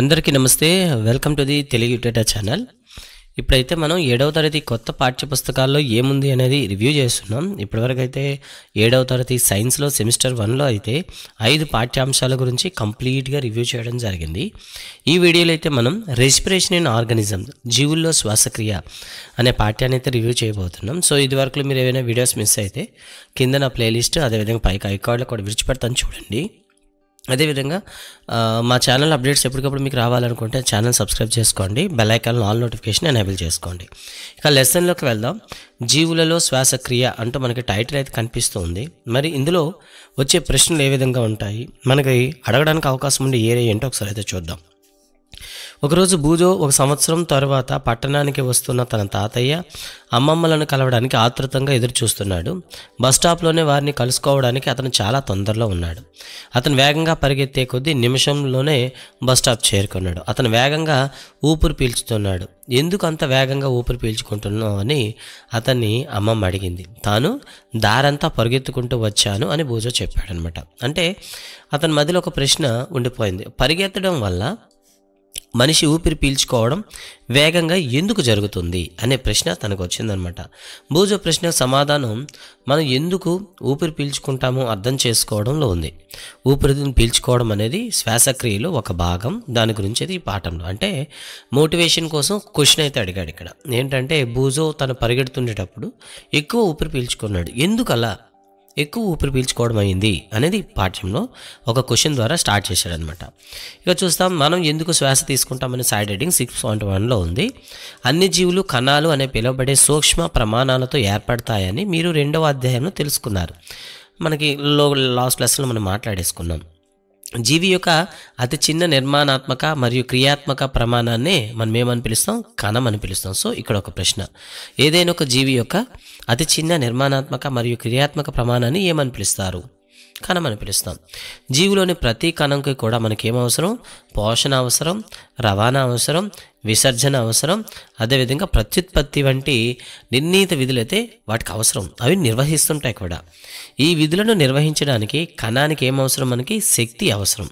అందరికీ నమస్తే welcome to the Telugu data channel ఇప్పుడైతే మనం ఏడవ తరగతి కొత్త పాఠ్యపుస్తకాల్లో ఏముంది అనేది రివ్యూ చేస్తున్నాం ఇప్పటివరకు అయితే ఏడవ తరగతి సైన్స్లో సెమిస్టర్ వన్లో అయితే ఐదు పాఠ్యాంశాల గురించి కంప్లీట్గా రివ్యూ చేయడం జరిగింది ఈ వీడియోలో అయితే మనం రెస్పిరేషన్ ఇన్ ఆర్గానిజం జీవుల్లో శ్వాసక్రియ అనే పాఠ్యాన్ని అయితే రివ్యూ చేయబోతున్నాం సో ఇది వరకు మీరు ఏమైనా వీడియోస్ మిస్ అయితే కింద నా ప్లేలిస్ట్ అదేవిధంగా పైకి ఐకార్డ్లో కూడా విడిచిపెడతాను చూడండి అదేవిధంగా మా ఛానల్ అప్డేట్స్ ఎప్పటికప్పుడు మీకు రావాలనుకుంటే ఛానల్ సబ్స్క్రైబ్ చేసుకోండి bell icon all notification enable చేసుకోండి ఇక లెసన్లోకి వెళ్దాం జీవులలో శ్వాసక్రియ అంటూ మనకి టైటిల్ అయితే కనిపిస్తుంది మరి ఇందులో వచ్చే ప్రశ్నలు ఏ విధంగా ఉంటాయి మనకి అడగడానికి అవకాశం ఉండే ఏరియా ఏంటో ఒకసారి అయితే చూద్దాం ఒకరోజు బూజో ఒక సంవత్సరం తర్వాత పట్టణానికి వస్తున్న తన తాతయ్య అమ్మమ్మలను కలవడానికి ఆతృతంగా ఎదురు చూస్తున్నాడు స్టాప్లోనే వారిని కలుసుకోవడానికి అతను చాలా తొందరలో ఉన్నాడు అతను వేగంగా పరిగెత్తే కొద్దీ నిమిషంలోనే బస్ స్టాప్ చేరుకున్నాడు అతను వేగంగా ఊపిరి పీల్చుతున్నాడు ఎందుకు అంత వేగంగా ఊపిరి పీల్చుకుంటున్నావు అని అతన్ని అమ్మమ్మ అడిగింది తాను దారంతా పరిగెత్తుకుంటూ వచ్చాను అని బూజో చెప్పాడనమాట అంటే అతని మధ్యలో ఒక ప్రశ్న ఉండిపోయింది పరిగెత్తడం వల్ల మనిషి ఊపిరి పీల్చుకోవడం వేగంగా ఎందుకు జరుగుతుంది అనే ప్రశ్న తనకు వచ్చిందనమాట భూజ ప్రశ్న సమాధానం మనం ఎందుకు ఊపిరి పీల్చుకుంటామో అర్థం చేసుకోవడంలో ఉంది ఊపిరిని పీల్చుకోవడం అనేది శ్వాసక్రియలో ఒక భాగం దాని గురించి ఈ పాఠంలో అంటే మోటివేషన్ కోసం క్వశ్చన్ అయితే అడిగాడు ఇక్కడ ఏంటంటే భూజో తను పరిగెడుతుండేటప్పుడు ఎక్కువ ఊపిరి పీల్చుకున్నాడు ఎందుకలా ఎక్కువ ఊపిరి పీల్చుకోవడం అయింది అనేది పాఠ్యంలో ఒక క్వశ్చన్ ద్వారా స్టార్ట్ చేశాడనమాట ఇక చూస్తాం మనం ఎందుకు శ్వాస తీసుకుంటామని సైడ్ రైడింగ్ సిక్స్ పాయింట్ వన్లో ఉంది అన్ని జీవులు కణాలు అనే పిలువబడే సూక్ష్మ ప్రమాణాలతో ఏర్పడతాయని మీరు రెండవ అధ్యాయంలో తెలుసుకున్నారు మనకి లో లాస్ట్ లెసన్లో మనం మాట్లాడేసుకున్నాం జీవి యొక్క అతి చిన్న నిర్మాణాత్మక మరియు క్రియాత్మక ప్రమాణాన్ని మనం ఏమని పిలుస్తాం కణం అని పిలుస్తాం సో ఇక్కడ ఒక ప్రశ్న ఏదైనా ఒక జీవి యొక్క అతి చిన్న నిర్మాణాత్మక మరియు క్రియాత్మక ప్రమాణాన్ని ఏమని పిలుస్తారు కణమని పిలుస్తాం జీవులోని ప్రతి కణంకి కూడా మనకేం అవసరం పోషణ అవసరం రవాణా అవసరం విసర్జన అవసరం అదేవిధంగా ప్రత్యుత్పత్తి వంటి నిర్ణీత విధులైతే వాటికి అవసరం అవి నిర్వహిస్తుంటాయి కూడా ఈ విధులను నిర్వహించడానికి కణానికి ఏం అవసరం మనకి శక్తి అవసరం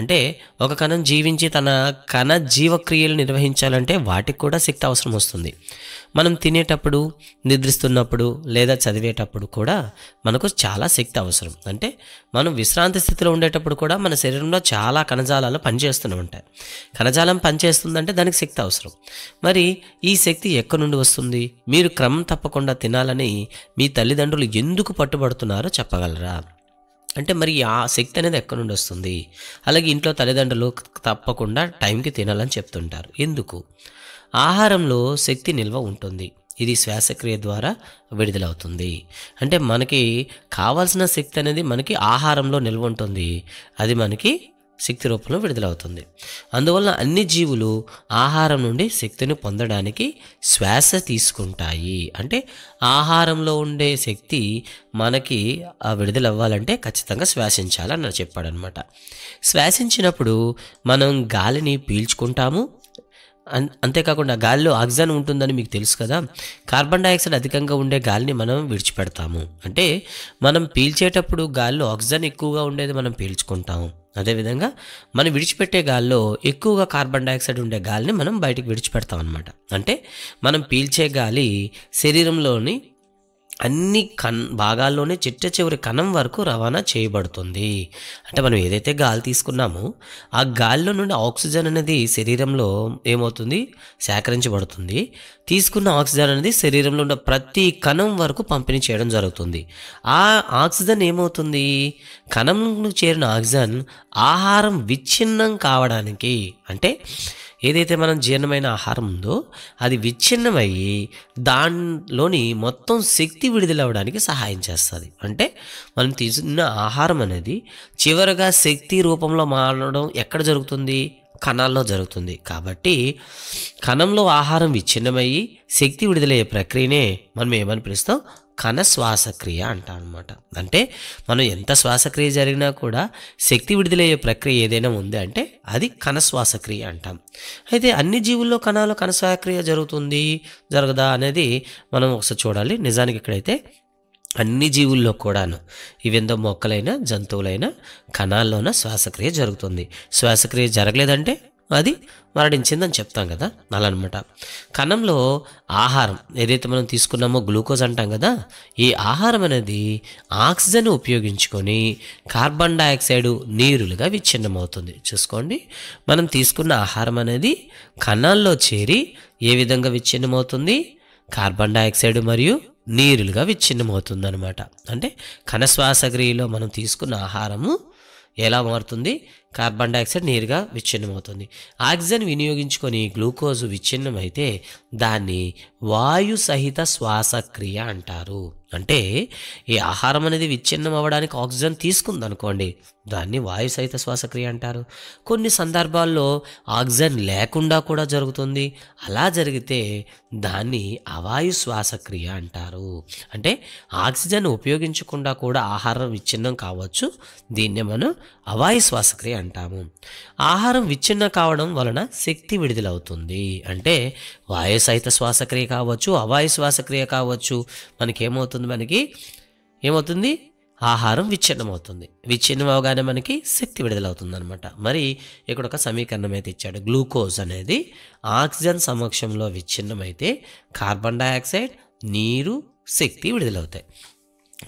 అంటే ఒక కణం జీవించి తన కణ జీవక్రియలు నిర్వహించాలంటే వాటికి కూడా శక్తి అవసరం వస్తుంది మనం తినేటప్పుడు నిద్రిస్తున్నప్పుడు లేదా చదివేటప్పుడు కూడా మనకు చాలా శక్తి అవసరం అంటే మనం విశ్రాంతి స్థితిలో ఉండేటప్పుడు కూడా మన శరీరంలో చాలా కణజాలాలు పనిచేస్తూనే ఉంటాయి కణజాలం పనిచేస్తుందంటే దానికి శక్తి అవసరం మరి ఈ శక్తి ఎక్కడి నుండి వస్తుంది మీరు క్రమం తప్పకుండా తినాలని మీ తల్లిదండ్రులు ఎందుకు పట్టుబడుతున్నారో చెప్పగలరా అంటే మరి ఆ శక్తి అనేది ఎక్కడి నుండి వస్తుంది అలాగే ఇంట్లో తల్లిదండ్రులు తప్పకుండా టైంకి తినాలని చెప్తుంటారు ఎందుకు ఆహారంలో శక్తి నిల్వ ఉంటుంది ఇది శ్వాసక్రియ ద్వారా విడుదలవుతుంది అంటే మనకి కావాల్సిన శక్తి అనేది మనకి ఆహారంలో నిల్వ ఉంటుంది అది మనకి శక్తి రూపంలో విడుదలవుతుంది అందువల్ల అన్ని జీవులు ఆహారం నుండి శక్తిని పొందడానికి శ్వాస తీసుకుంటాయి అంటే ఆహారంలో ఉండే శక్తి మనకి విడుదలవ్వాలంటే ఖచ్చితంగా శ్వాసించాలని చెప్పాడనమాట శ్వాసించినప్పుడు మనం గాలిని పీల్చుకుంటాము అంతేకాకుండా గాలిలో ఆక్సిజన్ ఉంటుందని మీకు తెలుసు కదా కార్బన్ డైఆక్సైడ్ అధికంగా ఉండే గాలిని మనం విడిచిపెడతాము అంటే మనం పీల్చేటప్పుడు గాలిలో ఆక్సిజన్ ఎక్కువగా ఉండేది మనం పీల్చుకుంటాము అదేవిధంగా మనం విడిచిపెట్టే గాల్లో ఎక్కువగా కార్బన్ డైఆక్సైడ్ ఉండే గాలిని మనం బయటకు విడిచిపెడతాం అనమాట అంటే మనం పీల్చే గాలి శరీరంలోని అన్ని కన్ భాగాల్లోనే చిట్ట చివరి కణం వరకు రవాణా చేయబడుతుంది అంటే మనం ఏదైతే గాలి తీసుకున్నామో ఆ గాలిలో నుండి ఆక్సిజన్ అనేది శరీరంలో ఏమవుతుంది సేకరించబడుతుంది తీసుకున్న ఆక్సిజన్ అనేది శరీరంలో ఉన్న ప్రతి కణం వరకు పంపిణీ చేయడం జరుగుతుంది ఆ ఆక్సిజన్ ఏమవుతుంది కణంలో చేరిన ఆక్సిజన్ ఆహారం విచ్ఛిన్నం కావడానికి అంటే ఏదైతే మనం జీర్ణమైన ఆహారం ఉందో అది విచ్ఛిన్నమయ్యి దానిలోని మొత్తం శక్తి విడుదలవ్వడానికి సహాయం చేస్తుంది అంటే మనం తీసుకున్న ఆహారం అనేది చివరిగా శక్తి రూపంలో మారడం ఎక్కడ జరుగుతుంది కణాల్లో జరుగుతుంది కాబట్టి కణంలో ఆహారం విచ్ఛిన్నమయ్యి శక్తి విడుదలయ్యే ప్రక్రియనే మనం ఏమని పిలుస్తాం కణ శ్వాసక్రియ అనమాట అంటే మనం ఎంత శ్వాసక్రియ జరిగినా కూడా శక్తి విడుదలయ్యే ప్రక్రియ ఏదైనా ఉంది అంటే అది కణ శ్వాసక్రియ అంటాం అయితే అన్ని జీవుల్లో కణాలు కణ శ్వాసక్రియ జరుగుతుంది జరగదా అనేది మనం ఒకసారి చూడాలి నిజానికి ఇక్కడైతే అన్ని జీవుల్లో కూడాను ఇవెందో మొక్కలైనా జంతువులైనా కణాల్లోన శ్వాసక్రియ జరుగుతుంది శ్వాసక్రియ జరగలేదంటే అది మరణించిందని చెప్తాం కదా నలనమాట కణంలో ఆహారం ఏదైతే మనం తీసుకున్నామో గ్లూకోజ్ అంటాం కదా ఈ ఆహారం అనేది ఆక్సిజన్ ఉపయోగించుకొని కార్బన్ డైఆక్సైడ్ నీరులుగా విచ్ఛిన్నమవుతుంది చూసుకోండి మనం తీసుకున్న ఆహారం అనేది కణాల్లో చేరి ఏ విధంగా విచ్ఛిన్నమవుతుంది కార్బన్ డైఆక్సైడ్ మరియు నీరులుగా విచ్ఛిన్నమవుతుంది అనమాట అంటే కణశ్వాసక్రియలో మనం తీసుకున్న ఆహారము ఎలా మారుతుంది కార్బన్ డైఆక్సైడ్ నేరుగా విచ్ఛిన్నమవుతుంది ఆక్సిజన్ వినియోగించుకొని గ్లూకోజ్ విచ్ఛిన్నమైతే దాన్ని వాయు సహిత శ్వాసక్రియ అంటారు అంటే ఈ ఆహారం అనేది విచ్ఛిన్నం అవ్వడానికి ఆక్సిజన్ తీసుకుందనుకోండి దాన్ని వాయు సహిత శ్వాసక్రియ అంటారు కొన్ని సందర్భాల్లో ఆక్సిజన్ లేకుండా కూడా జరుగుతుంది అలా జరిగితే దాన్ని అవాయు శ్వాసక్రియ అంటారు అంటే ఆక్సిజన్ ఉపయోగించకుండా కూడా ఆహారం విచ్ఛిన్నం కావచ్చు దీన్నే మనం అవాయు శ్వాసక్రియ అంటాము ఆహారం విచ్ఛిన్నం కావడం వలన శక్తి విడుదలవుతుంది అంటే వాయు సహిత శ్వాసక్రియ కావచ్చు అవాయు శ్వాసక్రియ కావచ్చు మనకేమవుతుంది మనకి ఏమవుతుంది ఆహారం విచ్ఛిన్నమవుతుంది విచ్ఛిన్నం అవగానే మనకి శక్తి విడుదలవుతుంది అనమాట మరి ఇక్కడ ఒక సమీకరణం అయితే ఇచ్చాడు గ్లూకోజ్ అనేది ఆక్సిజన్ సమక్షంలో విచ్ఛిన్నమైతే కార్బన్ డయాక్సైడ్ నీరు శక్తి విడుదలవుతాయి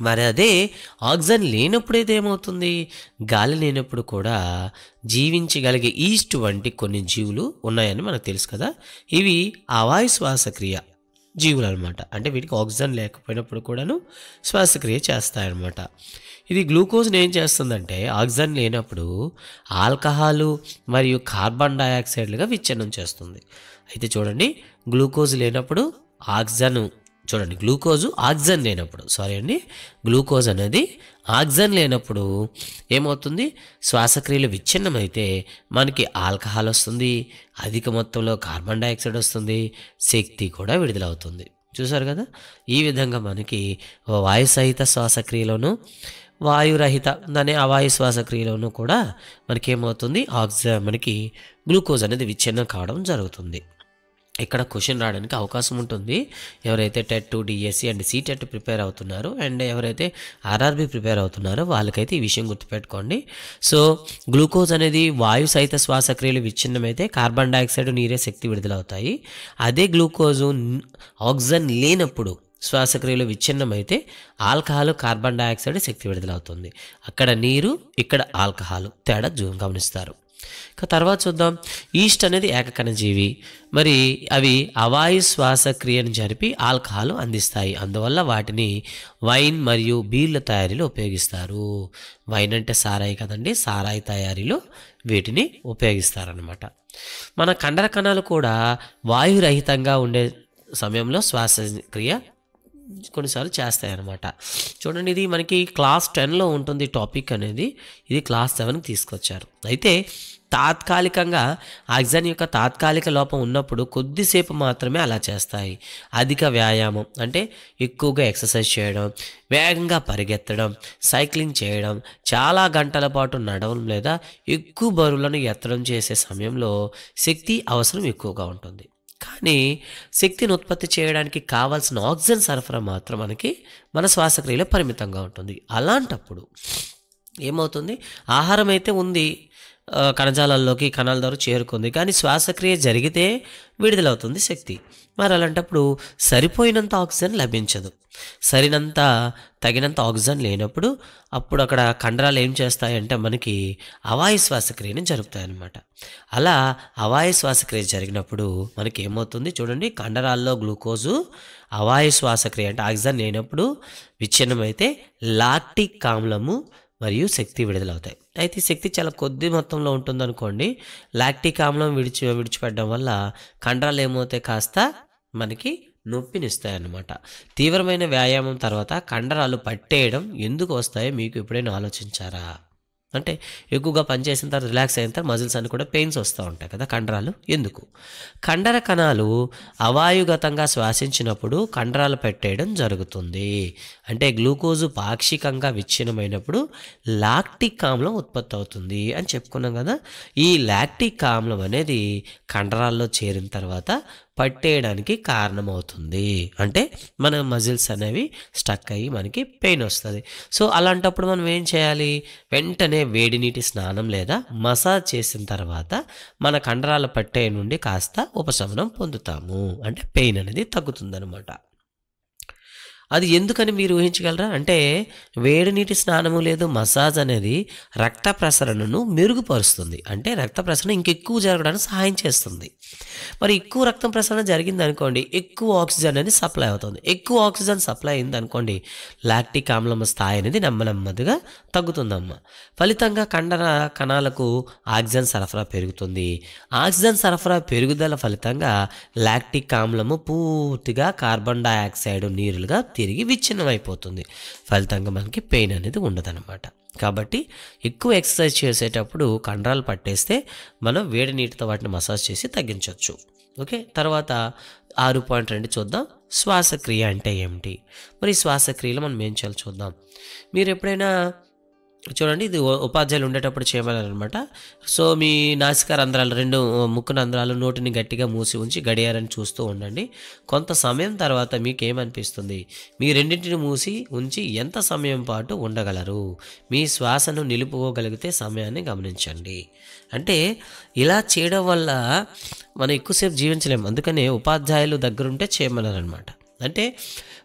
మరి అదే ఆక్సిజన్ లేనప్పుడైతే ఏమవుతుంది గాలి లేనప్పుడు కూడా జీవించగలిగే ఈస్ట్ వంటి కొన్ని జీవులు ఉన్నాయని మనకు తెలుసు కదా ఇవి అవాయు శ్వాసక్రియ జీవులు అనమాట అంటే వీటికి ఆక్సిజన్ లేకపోయినప్పుడు కూడాను శ్వాసక్రియ చేస్తాయన్నమాట ఇది గ్లూకోజ్ని ఏం చేస్తుందంటే ఆక్సిజన్ లేనప్పుడు ఆల్కహాలు మరియు కార్బన్ డయాక్సైడ్లుగా విచ్ఛిన్నం చేస్తుంది అయితే చూడండి గ్లూకోజ్ లేనప్పుడు ఆక్సిజన్ చూడండి గ్లూకోజు ఆక్సిజన్ లేనప్పుడు సారీ అండి గ్లూకోజ్ అనేది ఆక్సిజన్ లేనప్పుడు ఏమవుతుంది శ్వాసక్రియలు విచ్ఛిన్నమైతే మనకి ఆల్కహాల్ వస్తుంది అధిక మొత్తంలో కార్బన్ డైఆక్సైడ్ వస్తుంది శక్తి కూడా విడుదలవుతుంది చూసారు కదా ఈ విధంగా మనకి వాయు సహిత శ్వాసక్రియలోను వాయురహిత దాని అవాయు శ్వాసక్రియలోనూ కూడా మనకేమవుతుంది ఆక్సిజన్ మనకి గ్లూకోజ్ అనేది విచ్ఛిన్నం కావడం జరుగుతుంది ఇక్కడ క్వశ్చన్ రావడానికి అవకాశం ఉంటుంది ఎవరైతే TET to DSC and TET prepare అవుతున్నారో అండ్ ఎవరైతే ఆర్ఆర్బి ప్రిపేర్ అవుతున్నారో వాళ్ళకైతే ఈ విషయం గుర్తుపెట్టుకోండి సో గ్లూకోజ్ అనేది వాయు సహిత శ్వాసక్రియలు విచ్ఛిన్నమైతే కార్బన్ డైఆక్సైడ్ నీరే శక్తి విడుదలవుతాయి అదే గ్లూకోజు ఆక్సిజన్ లేనప్పుడు శ్వాసక్రియలు విచ్ఛిన్నమైతే ఆల్కహాల్ కార్బన్ డైఆక్సైడ్ శక్తి విడుదలవుతుంది అక్కడ నీరు ఇక్కడ ఆల్కహాల్ తేడా గమనిస్తారు ఇక తర్వాత చూద్దాం ఈస్ట్ అనేది ఏకకణజీవి మరి అవి అవాయు శ్వాసక్రియను జరిపి ఆల్కహాల్ అందిస్తాయి అందువల్ల వాటిని వైన్ మరియు బీర్ల తయారీలో ఉపయోగిస్తారు వైన్ అంటే సారాయి కదండి సారాయి తయారీలో వీటిని ఉపయోగిస్తారనమాట మన కండర కణాలు కూడా వాయురహితంగా ఉండే సమయంలో శ్వాసక్రియ కొన్నిసార్లు చేస్తాయన్నమాట చూడండి ఇది మనకి క్లాస్ టెన్లో ఉంటుంది టాపిక్ అనేది ఇది క్లాస్ సెవెన్కి తీసుకొచ్చారు అయితే తాత్కాలికంగా ఆక్సిజన్ యొక్క తాత్కాలిక లోపం ఉన్నప్పుడు కొద్దిసేపు మాత్రమే అలా చేస్తాయి అధిక వ్యాయామం అంటే ఎక్కువగా ఎక్సర్సైజ్ చేయడం వేగంగా పరిగెత్తడం సైక్లింగ్ చేయడం చాలా గంటల పాటు నడవడం లేదా ఎక్కువ బరువులను ఎత్తడం చేసే సమయంలో శక్తి అవసరం ఎక్కువగా ఉంటుంది కానీ శక్తిని ఉత్పత్తి చేయడానికి కావాల్సిన ఆక్సిజన్ సరఫరా మాత్రం మనకి మన శ్వాసక్రియలో పరిమితంగా ఉంటుంది అలాంటప్పుడు ఏమవుతుంది ఆహారం అయితే ఉంది కణజాలాల్లోకి కణాల ద్వారా చేరుకుంది కానీ శ్వాసక్రియ జరిగితే విడుదలవుతుంది శక్తి మరి అలాంటప్పుడు సరిపోయినంత ఆక్సిజన్ లభించదు సరినంత తగినంత ఆక్సిజన్ లేనప్పుడు అప్పుడు అక్కడ కండరాలు ఏం చేస్తాయంటే మనకి అవాయు శ్వాసక్రియను జరుపుతాయన్నమాట అలా అవాయు శ్వాసక్రియ జరిగినప్పుడు మనకి ఏమవుతుంది చూడండి కండరాల్లో గ్లూకోజు అవాయు శ్వాసక్రియ అంటే ఆక్సిజన్ లేనప్పుడు విచ్ఛిన్నమైతే లాక్టిక్ ఆమ్లము మరియు శక్తి విడుదలవుతాయి అయితే ఈ శక్తి చాలా కొద్ది మొత్తంలో ఉంటుందనుకోండి లాక్టిక్ ఆమ్లం విడిచి విడిచిపెట్టడం వల్ల కండరాలు ఏమవుతాయి కాస్త మనకి నొప్పినిస్తాయి అన్నమాట తీవ్రమైన వ్యాయామం తర్వాత కండరాలు పట్టేయడం ఎందుకు వస్తాయో మీకు ఎప్పుడైనా ఆలోచించారా అంటే ఎక్కువగా పనిచేసిన తర్వాత రిలాక్స్ అయిన తర్వాత మజిల్స్ అని కూడా పెయిన్స్ వస్తూ ఉంటాయి కదా కండరాలు ఎందుకు కండర కణాలు అవాయుగతంగా శ్వాసించినప్పుడు కండరాలు పెట్టేయడం జరుగుతుంది అంటే గ్లూకోజు పాక్షికంగా విచ్ఛిన్నమైనప్పుడు లాక్టిక్ ఆమ్లం ఉత్పత్తి అవుతుంది అని చెప్పుకున్నాం కదా ఈ లాక్టిక్ ఆమ్లం అనేది కండరాల్లో చేరిన తర్వాత పట్టేయడానికి కారణమవుతుంది అంటే మన మజిల్స్ అనేవి స్టక్ అయ్యి మనకి పెయిన్ వస్తుంది సో అలాంటప్పుడు మనం ఏం చేయాలి వెంటనే వేడి నీటి స్నానం లేదా మసాజ్ చేసిన తర్వాత మన కండరాల పట్టే నుండి కాస్త ఉపశమనం పొందుతాము అంటే పెయిన్ అనేది తగ్గుతుందనమాట అది ఎందుకని మీరు ఊహించగలరా అంటే వేడి నీటి స్నానము లేదు మసాజ్ అనేది రక్త ప్రసరణను మెరుగుపరుస్తుంది అంటే రక్త ప్రసరణ ఇంకెక్కువ జరగడానికి సహాయం చేస్తుంది మరి ఎక్కువ రక్తం ప్రసరణ జరిగింది అనుకోండి ఎక్కువ ఆక్సిజన్ అనేది సప్లై అవుతుంది ఎక్కువ ఆక్సిజన్ సప్లై అయింది అనుకోండి లాక్టిక్ ఆమ్లం స్థాయి అనేది నెమ్మనెమ్మదిగా తగ్గుతుందమ్మ ఫలితంగా కండర కణాలకు ఆక్సిజన్ సరఫరా పెరుగుతుంది ఆక్సిజన్ సరఫరా పెరుగుదల ఫలితంగా లాక్టిక్ ఆమ్లము పూర్తిగా కార్బన్ డయాక్సైడ్ నీరులుగా తిరిగి విచ్ఛిన్నమైపోతుంది ఫలితంగా మనకి పెయిన్ అనేది ఉండదన్నమాట కాబట్టి ఎక్కువ ఎక్సర్సైజ్ చేసేటప్పుడు కండరాలు పట్టేస్తే మనం వేడి నీటితో వాటిని మసాజ్ చేసి తగ్గించవచ్చు ఓకే తర్వాత ఆరు పాయింట్ రెండు చూద్దాం శ్వాసక్రియ అంటే ఏమిటి మరి శ్వాసక్రియలో మనం ఏం చేయాలి చూద్దాం మీరు ఎప్పుడైనా చూడండి ఇది ఉపాధ్యాయులు ఉండేటప్పుడు చేయమన్నమాట సో మీ నాసిక రంధ్రాలు రెండు ముక్కు రంధ్రాలు నోటిని గట్టిగా మూసి ఉంచి గడియారని చూస్తూ ఉండండి కొంత సమయం తర్వాత మీకు ఏమనిపిస్తుంది మీ రెండింటిని మూసి ఉంచి ఎంత సమయం పాటు ఉండగలరు మీ శ్వాసను నిలుపుకోగలిగితే సమయాన్ని గమనించండి అంటే ఇలా చేయడం వల్ల మనం ఎక్కువసేపు జీవించలేము అందుకనే ఉపాధ్యాయులు దగ్గరుంటే చేయమన్నారనమాట అంటే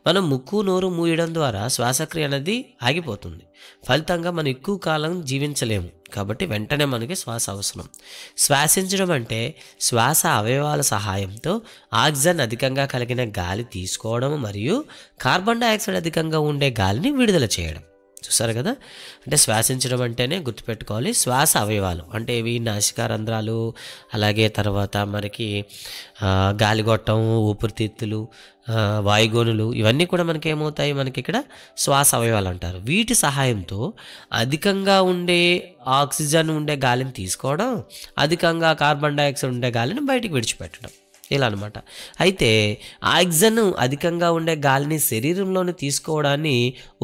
మనం ముక్కు నోరు మూయడం ద్వారా శ్వాసక్రియ అనేది ఆగిపోతుంది ఫలితంగా మనం ఎక్కువ కాలం జీవించలేము కాబట్టి వెంటనే మనకి శ్వాస అవసరం శ్వాసించడం అంటే శ్వాస అవయవాల సహాయంతో ఆక్సిజన్ అధికంగా కలిగిన గాలి తీసుకోవడం మరియు కార్బన్ డైఆక్సైడ్ అధికంగా ఉండే గాలిని విడుదల చేయడం చూసారు కదా అంటే శ్వాసించడం అంటేనే గుర్తుపెట్టుకోవాలి శ్వాస అవయవాలు అంటే ఇవి నాసికా రంధ్రాలు అలాగే తర్వాత మనకి గాలిగొట్టం ఊపిరితిత్తులు వాయుగోనులు ఇవన్నీ కూడా మనకి ఏమవుతాయి మనకి ఇక్కడ శ్వాస అవయవాలు అంటారు వీటి సహాయంతో అధికంగా ఉండే ఆక్సిజన్ ఉండే గాలిని తీసుకోవడం అధికంగా కార్బన్ డైఆక్సైడ్ ఉండే గాలిని బయటికి విడిచిపెట్టడం ఇలా అనమాట అయితే ఆక్సిజన్ అధికంగా ఉండే గాలిని శరీరంలోని తీసుకోవడాన్ని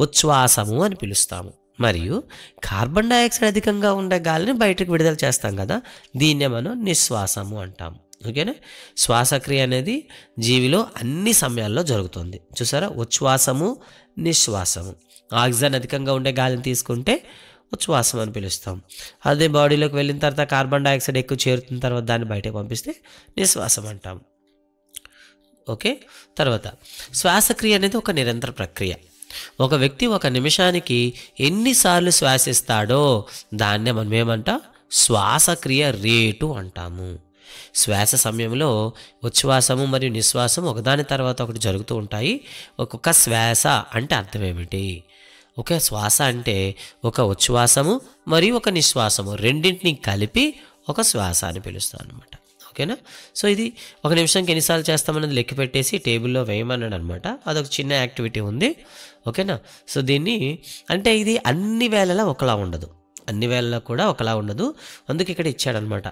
ఉచ్ఛ్వాసము అని పిలుస్తాము మరియు కార్బన్ డైఆక్సైడ్ అధికంగా ఉండే గాలిని బయటకు విడుదల చేస్తాం కదా దీన్నే మనం నిశ్వాసము అంటాము ఓకేనా శ్వాసక్రియ అనేది జీవిలో అన్ని సమయాల్లో జరుగుతుంది చూసారా ఉచ్ఛ్వాసము నిశ్వాసము ఆక్సిజన్ అధికంగా ఉండే గాలిని తీసుకుంటే ఉచ్ఛ్వాసం అని పిలుస్తాం అదే బాడీలోకి వెళ్ళిన తర్వాత కార్బన్ డైఆక్సైడ్ ఎక్కువ చేరుతున్న తర్వాత దాన్ని బయటకు పంపిస్తే నిశ్వాసం అంటాం ఓకే తర్వాత శ్వాసక్రియ అనేది ఒక నిరంతర ప్రక్రియ ఒక వ్యక్తి ఒక నిమిషానికి ఎన్నిసార్లు శ్వాసిస్తాడో దాన్నే మనం ఏమంటాం శ్వాసక్రియ రేటు అంటాము శ్వాస సమయంలో ఉచ్ఛ్వాసము మరియు నిశ్వాసం ఒకదాని తర్వాత ఒకటి జరుగుతూ ఉంటాయి ఒక్కొక్క శ్వాస అంటే అర్థం ఏమిటి ఒక శ్వాస అంటే ఒక ఉచ్ఛ్వాసము మరియు ఒక నిశ్వాసము రెండింటిని కలిపి ఒక శ్వాస అని పిలుస్తాం అనమాట ఓకేనా సో ఇది ఒక నిమిషంకి ఎన్నిసార్లు చేస్తామన్నది లెక్క పెట్టేసి టేబుల్లో వేయమన్నాడు అనమాట అదొక చిన్న యాక్టివిటీ ఉంది ఓకేనా సో దీన్ని అంటే ఇది అన్ని వేళలా ఒకలా ఉండదు అన్ని వేళలో కూడా ఒకలా ఉండదు అందుకు ఇక్కడ ఇచ్చాడనమాట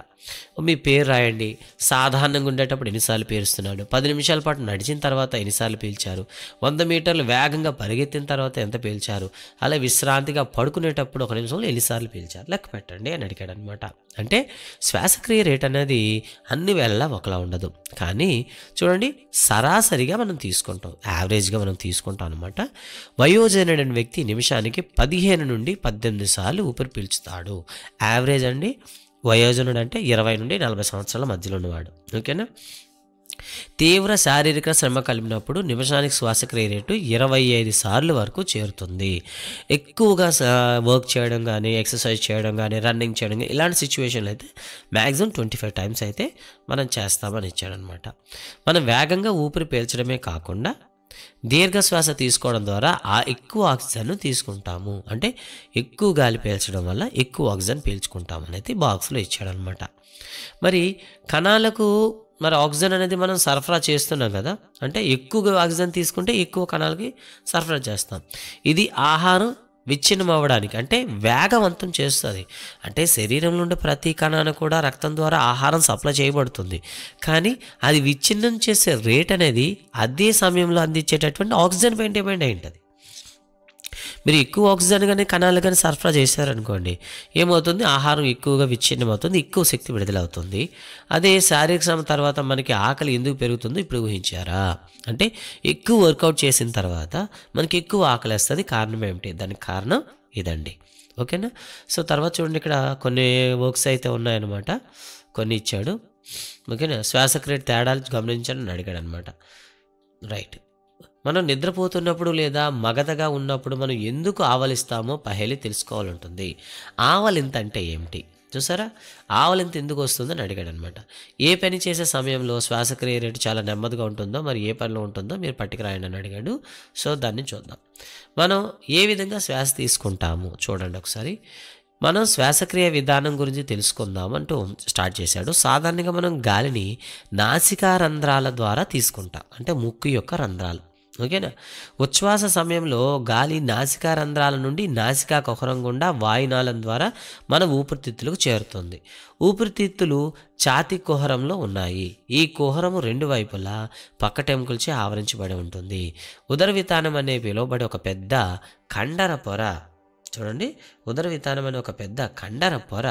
మీ పేరు రాయండి సాధారణంగా ఉండేటప్పుడు ఎన్నిసార్లు పేరుస్తున్నాడు పది నిమిషాల పాటు నడిచిన తర్వాత ఎన్నిసార్లు పీల్చారు వంద మీటర్లు వేగంగా పరిగెత్తిన తర్వాత ఎంత పీల్చారు అలా విశ్రాంతిగా పడుకునేటప్పుడు ఒక నిమిషంలో ఎన్నిసార్లు పీల్చారు లెక్క పెట్టండి అని అడిగాడు అనమాట అంటే శ్వాసక్రియ రేట్ అనేది అన్ని వేళలా ఒకలా ఉండదు కానీ చూడండి సరాసరిగా మనం తీసుకుంటాం యావరేజ్గా మనం తీసుకుంటాం అనమాట వయోజనుడైన వ్యక్తి నిమిషానికి పదిహేను నుండి పద్దెనిమిది సార్లు ఊపిరి పిలుస్తాడు యావరేజ్ అండి వయోజనుడు అంటే ఇరవై నుండి నలభై సంవత్సరాల మధ్యలో ఉన్నవాడు ఓకేనా తీవ్ర శారీరక శ్రమ కలిపినప్పుడు నిమిషానికి శ్వాసక్రియ రేటు ఇరవై ఐదు సార్లు వరకు చేరుతుంది ఎక్కువగా వర్క్ చేయడం కానీ ఎక్సర్సైజ్ చేయడం కానీ రన్నింగ్ చేయడం కానీ ఇలాంటి సిచ్యువేషన్లు అయితే మ్యాక్సిమం ట్వంటీ ఫైవ్ టైమ్స్ అయితే మనం చేస్తామని ఇచ్చాడనమాట మనం వేగంగా ఊపిరి పీల్చడమే కాకుండా దీర్ఘశ్వాస తీసుకోవడం ద్వారా ఆ ఎక్కువ ఆక్సిజన్ను తీసుకుంటాము అంటే ఎక్కువ గాలి పీల్చడం వల్ల ఎక్కువ ఆక్సిజన్ పీల్చుకుంటాము అనేది బాక్స్లో ఇచ్చాడనమాట మరి కణాలకు మరి ఆక్సిజన్ అనేది మనం సరఫరా చేస్తున్నాం కదా అంటే ఎక్కువగా ఆక్సిజన్ తీసుకుంటే ఎక్కువ కణాలకి సరఫరా చేస్తాం ఇది ఆహారం విచ్ఛిన్నం అవ్వడానికి అంటే వేగవంతం చేస్తుంది అంటే శరీరంలో ఉండే ప్రతి కణాన్ని కూడా రక్తం ద్వారా ఆహారం సప్లై చేయబడుతుంది కానీ అది విచ్ఛిన్నం చేసే రేట్ అనేది అదే సమయంలో అందించేటటువంటి ఆక్సిజన్ పెయింట్ డిపెండ్ అయి ఉంటుంది మీరు ఎక్కువ ఆక్సిజన్ కానీ కణాలు కానీ సరఫరా చేశారనుకోండి ఏమవుతుంది ఆహారం ఎక్కువగా విచ్ఛిన్నం అవుతుంది ఎక్కువ శక్తి విడుదలవుతుంది అదే శారీరక శ్రమ తర్వాత మనకి ఆకలి ఎందుకు పెరుగుతుందో ఇప్పుడు ఊహించారా అంటే ఎక్కువ వర్కౌట్ చేసిన తర్వాత మనకి ఎక్కువ ఆకలి వస్తుంది కారణం ఏమిటి దానికి కారణం ఇదండి ఓకేనా సో తర్వాత చూడండి ఇక్కడ కొన్ని వర్క్స్ అయితే ఉన్నాయన్నమాట కొన్ని ఇచ్చాడు ఓకేనా శ్వాసక్రియ తేడాలు గమనించాలని అడిగాడు అనమాట రైట్ మనం నిద్రపోతున్నప్పుడు లేదా మగతగా ఉన్నప్పుడు మనం ఎందుకు ఆవలిస్తామో పహేలి తెలుసుకోవాలంటుంది ఆవలింత అంటే ఏమిటి చూసారా ఆవలింత ఎందుకు వస్తుందని అడిగాడు అనమాట ఏ పని చేసే సమయంలో శ్వాసక్రియ రేటు చాలా నెమ్మదిగా ఉంటుందో మరి ఏ పనిలో ఉంటుందో మీరు పట్టుకురాయండి అని అడిగాడు సో దాన్ని చూద్దాం మనం ఏ విధంగా శ్వాస తీసుకుంటాము చూడండి ఒకసారి మనం శ్వాసక్రియ విధానం గురించి తెలుసుకుందాం అంటూ స్టార్ట్ చేశాడు సాధారణంగా మనం గాలిని నాసికా రంధ్రాల ద్వారా తీసుకుంటాం అంటే ముక్కు యొక్క రంధ్రాలు ఓకేనా ఉచ్ఛ్వాస సమయంలో గాలి నాసికా రంధ్రాల నుండి నాసికా కుహరం గుండా వాయునాళం ద్వారా మన ఊపిరితిత్తులకు చేరుతుంది ఊపిరితిత్తులు ఛాతి కుహరంలో ఉన్నాయి ఈ కుహరము రెండు వైపులా పక్కటెముకలచే ఆవరించబడి ఉంటుంది ఉదర వితానం అనే పిలువబడే ఒక పెద్ద కండర పొర చూడండి ఉదర విధానమైన ఒక పెద్ద కండర పొర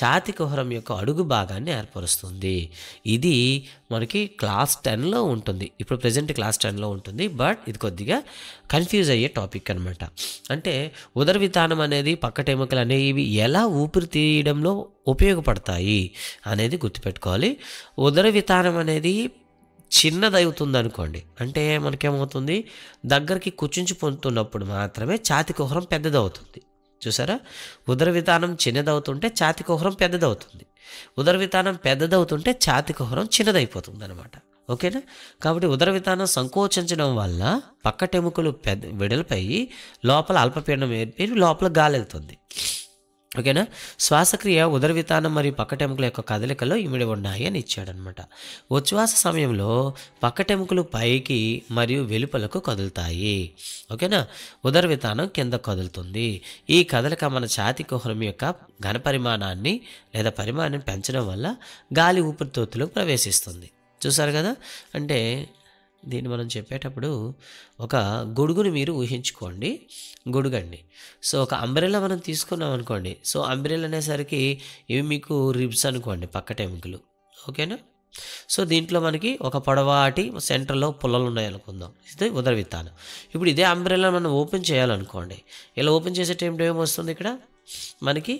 ఛాతి కుహరం యొక్క అడుగు భాగాన్ని ఏర్పరుస్తుంది ఇది మనకి క్లాస్ టెన్లో ఉంటుంది ఇప్పుడు ప్రజెంట్ క్లాస్ టెన్లో ఉంటుంది బట్ ఇది కొద్దిగా కన్ఫ్యూజ్ అయ్యే టాపిక్ అనమాట అంటే ఉదర విధానం అనేది పక్కటెముకలు అనేవి ఎలా ఊపిరి తీయడంలో ఉపయోగపడతాయి అనేది గుర్తుపెట్టుకోవాలి ఉదర విధానం అనేది చిన్నదవుతుంది అనుకోండి అంటే మనకేమవుతుంది దగ్గరికి పొందుతున్నప్పుడు మాత్రమే ఛాతి కుహరం పెద్దదవుతుంది చూసారా ఉదర విధానం చిన్నదవుతుంటే ఛాతి కుహరం పెద్దదవుతుంది ఉదర విధానం పెద్దదవుతుంటే ఛాతి కుహరం చిన్నదైపోతుంది అనమాట ఓకేనా కాబట్టి ఉదర విధానం సంకోచించడం వల్ల పక్కటెముకలు పెద్ద విడలిపోయి లోపల అల్పపీడనం ఏర్పడి లోపల గాలి వెళ్తుంది ఓకేనా శ్వాసక్రియ ఉదరవితానం మరియు పక్కటెముకల యొక్క కదలికలో ఇమిడి ఉన్నాయి అని ఇచ్చాడనమాట ఉచ్ఛ్వాస సమయంలో పక్కటెముకలు పైకి మరియు వెలుపలకు కదులుతాయి ఓకేనా ఉదరవితానం కింద కదులుతుంది ఈ కదలిక మన ఛాతి కుహరం యొక్క ఘన పరిమాణాన్ని లేదా పరిమాణాన్ని పెంచడం వల్ల గాలి ఊపిరితోతులు ప్రవేశిస్తుంది చూసారు కదా అంటే దీన్ని మనం చెప్పేటప్పుడు ఒక గొడుగుని మీరు ఊహించుకోండి గొడుగండి సో ఒక అంబ్రెల్లా మనం తీసుకున్నాం అనుకోండి సో అంబ్రెల్లా అనేసరికి ఇవి మీకు రిబ్స్ అనుకోండి పక్క టెంకులు ఓకేనా సో దీంట్లో మనకి ఒక పొడవాటి సెంటర్లో పుల్లలు ఉన్నాయి అనుకుందాం ఇది ఉదర విత్తానం ఇప్పుడు ఇదే అంబ్రెల్లా మనం ఓపెన్ చేయాలనుకోండి ఇలా ఓపెన్ చేసే టైంలో ఏమొస్తుంది ఇక్కడ మనకి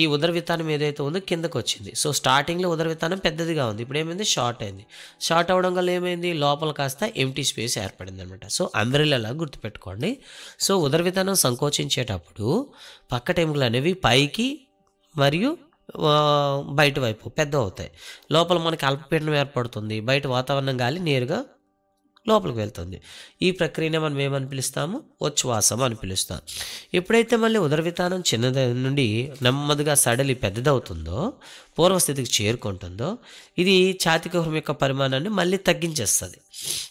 ఈ ఉదర విత్తానం ఏదైతే ఉందో కిందకు వచ్చింది సో స్టార్టింగ్లో ఉదర విత్తానం పెద్దదిగా ఉంది ఇప్పుడు ఏమైంది షార్ట్ అయింది షార్ట్ అవ్వడం వల్ల ఏమైంది లోపల కాస్త ఎంటీ స్పేస్ ఏర్పడింది అనమాట సో అందరిలా గుర్తుపెట్టుకోండి సో ఉదర విత్తానం సంకోచించేటప్పుడు పక్క టెంగులు అనేవి పైకి మరియు బయట వైపు పెద్ద అవుతాయి లోపల మనకి అల్పపీడనం ఏర్పడుతుంది బయట వాతావరణం గాలి నేరుగా లోపలికి వెళ్తుంది ఈ ప్రక్రియనే మనం ఏమని పిలుస్తాము ఉచ్ఛ్వాసం అని పిలుస్తాం ఎప్పుడైతే మళ్ళీ ఉదర విధానం చిన్నది నుండి నెమ్మదిగా సడలి పెద్దదవుతుందో పూర్వస్థితికి చేరుకుంటుందో ఇది ఛాతి యొక్క పరిమాణాన్ని మళ్ళీ తగ్గించేస్తుంది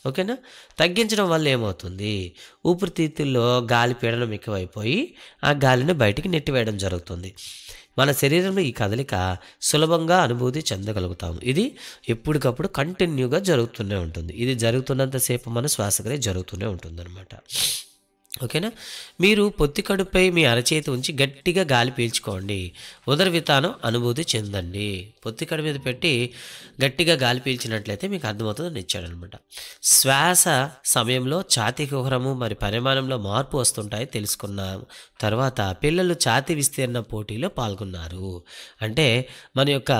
ఓకేనా తగ్గించడం వల్ల ఏమవుతుంది ఊపిరితిత్తుల్లో గాలి పీడనం ఎక్కువైపోయి ఆ గాలిని బయటికి నెట్టివేయడం జరుగుతుంది మన శరీరంలో ఈ కదలిక సులభంగా అనుభూతి చెందగలుగుతాము ఇది ఎప్పటికప్పుడు కంటిన్యూగా జరుగుతూనే ఉంటుంది ఇది జరుగుతున్నంతసేపు మన శ్వాసక్రియ జరుగుతూనే ఉంటుందన్నమాట ఓకేనా మీరు పొత్తి కడుపై మీ అరచేతి ఉంచి గట్టిగా గాలి పీల్చుకోండి ఉదర వితానం అనుభూతి చెందండి పొత్తి కడు మీద పెట్టి గట్టిగా గాలి పీల్చినట్లయితే మీకు అర్థమవుతుందని ఇచ్చాడనమాట శ్వాస సమయంలో ఛాతి కుహరము మరి పరిమాణంలో మార్పు వస్తుంటాయి తెలుసుకున్న తర్వాత పిల్లలు ఛాతి విస్తీర్ణ పోటీలో పాల్గొన్నారు అంటే మన యొక్క